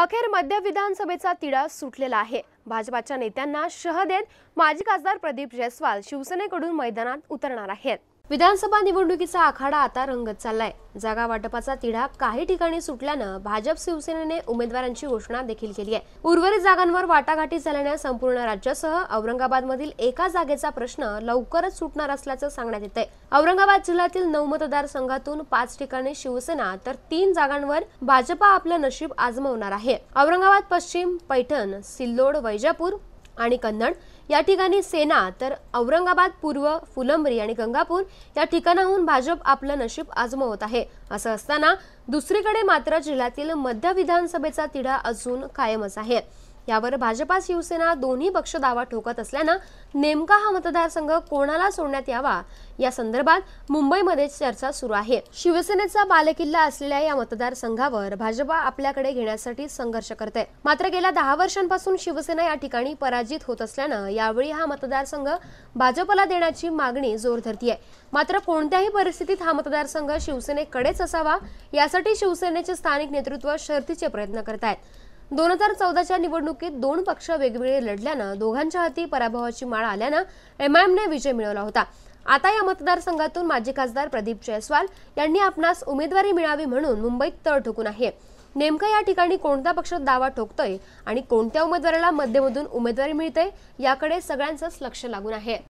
अखेर मध्य विधानसभेचा तिडा सुटलेला आहे भाजपाच्या नेत्यांना शह देत माजी खासदार प्रदीप जयस्वाल शिवसेनेकडून मैदानात उतरणार आहेत विधानसभा निवडणुकीचा आखाडा आता रंगत चाललाय जागा वाटपाचा तिढा काही ठिकाणी सुटल्यानं भाजप शिवसेनेने उमेदवारांची घोषणा देखील केली आहे उर्वरित जागांवर वाटाघाटी झाल्याने संपूर्ण राज्यासह औरंगाबादमधील एका जागेचा प्रश्न लवकरच सुटणार असल्याचं सांगण्यात येत आहे औरंगाबाद जिल्ह्यातील नऊ मतदारसंघातून पाच ठिकाणी शिवसेना तर तीन जागांवर भाजपा आपलं नशीब आजमवणार आहे औरंगाबाद पश्चिम पैठण सिल्लोड वैजापूर आणि कन्नड या ठिकाणी सेना तर औरंगाबाद पूर्व फुलंबरी आणि गंगापूर या ठिकाणाहून भाजप आपलं नशीब आजमवत आहे असं असताना दुसरीकडे मात्र जिल्ह्यातील मध्य विधानसभेचा तिढा अजून कायमच आहे यावर भाजपा शिवसेना दोन्ही पक्ष दावा ठोकत असल्यानं नेमका हा मतदारसंघ कोणाला सोडण्यात यावा या संदर्भात मुंबईमध्ये चर्चा सुरू आहे शिवसेनेचा बालेकिल्ला असलेल्या या मतदारसंघावर भाजपा आपल्याकडे घेण्यासाठी संघर्ष करते मात्र गेल्या दहा वर्षांपासून शिवसेना या ठिकाणी पराजित होत असल्यानं यावेळी हा मतदारसंघ भाजपला देण्याची मागणी जोर धरतीये मात्र कोणत्याही परिस्थितीत हा मतदारसंघ शिवसेनेकडेच असावा यासाठी शिवसेनेचे स्थानिक नेतृत्व शर्थीचे प्रयत्न करत आहेत दोन हजार चौदाच्या निवडणुकीत दोन पक्ष वेगवेगळे लढल्यानं दोघांच्या हाती पराभवाची माळ आल्यानं एमआयएमने विजय मिळवला होता आता या मतदारसंघातून माजी खासदार प्रदीप जयस्वाल यांनी आपणास उमेदवारी मिळावी म्हणून मुंबईत तळ ठोकून आहे नेमकं या ठिकाणी कोणता पक्ष दावा ठोकतोय आणि कोणत्या उमेदवाराला मध्यमधून उमेदवारी मिळते याकडे सगळ्यांचंच लक्ष लागून आहे